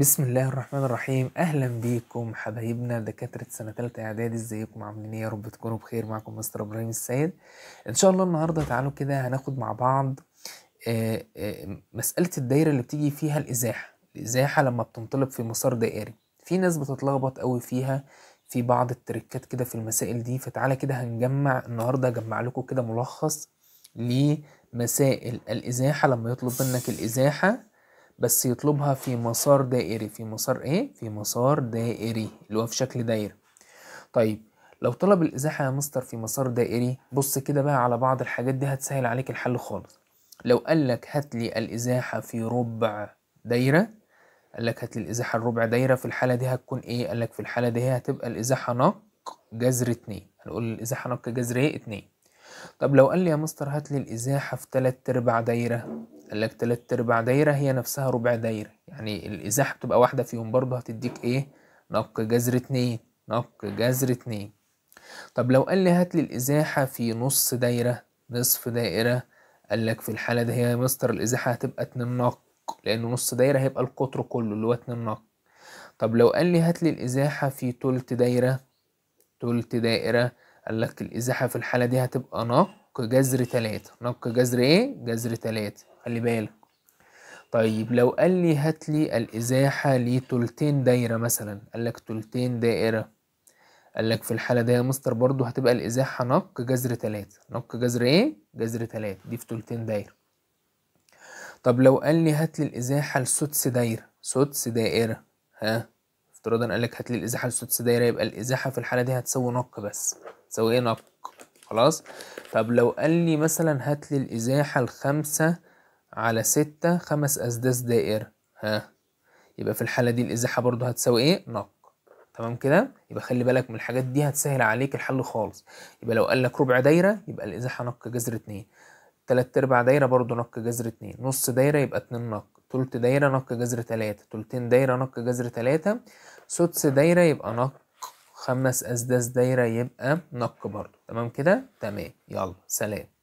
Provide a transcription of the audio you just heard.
بسم الله الرحمن الرحيم اهلا بيكم حبايبنا دكاتره سنه تالتة اعدادي ازيكم عاملين ايه يا رب تكونوا بخير معكم مستر ابراهيم السيد ان شاء الله النهارده تعالوا كده هناخد مع بعض آه، آه، مساله الدايره اللي بتيجي فيها الازاحه الازاحه لما بتنطلق في مسار دائري في ناس بتتلخبط قوي فيها في بعض التركات كده في المسائل دي فتعالى كده هنجمع النهارده اجمع لكم كده ملخص لمسائل الازاحه لما يطلب منك الازاحه بس يطلبها في مسار دائري في مسار ايه في مسار دائري اللي هو في شكل دايره طيب لو طلب الازاحه يا مستر في مسار دائري بص كده بقى على بعض الحاجات دي هتسهل عليك الحل خالص لو قالك هات لي الازاحه في ربع دايره قالك هات لي الازاحه الربع دايره في الحاله دي هتكون ايه قالك في الحاله دي هتبقى الازاحه نق جذر اتنين هنقول الازاحه نق جذر ايه اتنين طب لو قال لي يا مستر هات لي الازاحه في تلات ارباع دايره قال لك تلات ارباع دايرة هي نفسها ربع دايرة يعني الازاحة بتبقى واحدة فيهم برضه هتديك ايه نق جذر اتنين نق جذر اتنين طب لو قال لي هات لي الازاحة في نص دايرة نصف دائرة قال لك في الحالة ده هي مستر الازاحة هتبقى اتنين نق لان نص دايرة هيبقى القطر كله اللي هو اتنين نق طب لو قال لي هات لي الازاحة في تلت دايرة تلت دائرة قال لك الازاحة في الحالة دي هتبقى نق جذر تلاتة نق جذر ايه جذر تلاتة خلي بالك طيب لو قال لي هات لي الإزاحة لتلتين دايرة مثلا قال لك تلتين دائرة قال لك في الحالة دي يا مستر برضو هتبقى الإزاحة نق جذر تلاتة نق جذر إيه؟ جذر تلاتة دي في تلتين دايرة طب لو قال لي هات لي الإزاحة لسدس دايرة سدس دائرة ها افتراضا قال لك هات لي الإزاحة لسدس دايرة يبقى الإزاحة في الحالة دي هتساوي نق بس تساوي إيه نق خلاص طب لو قال لي مثلا هات لي الإزاحة لخمسة على ستة خمس أسداس دائرة ها يبقى في الحالة دي الإزاحة برضو هتساوي إيه؟ نق تمام كده؟ يبقى خلي بالك من الحاجات دي هتسهل عليك الحل خالص يبقى لو قال لك ربع دايرة يبقى الإزاحة نق جذر اتنين تلات أرباع دايرة برضو نق جذر اتنين نص دايرة يبقى اتنين نق تلت دايرة نق جذر تلاتة تلتين دايرة نق جذر تلاتة سدس دايرة يبقى نق خمس أسداس دايرة يبقى نق برضو تمام كده؟ تمام يلا سلام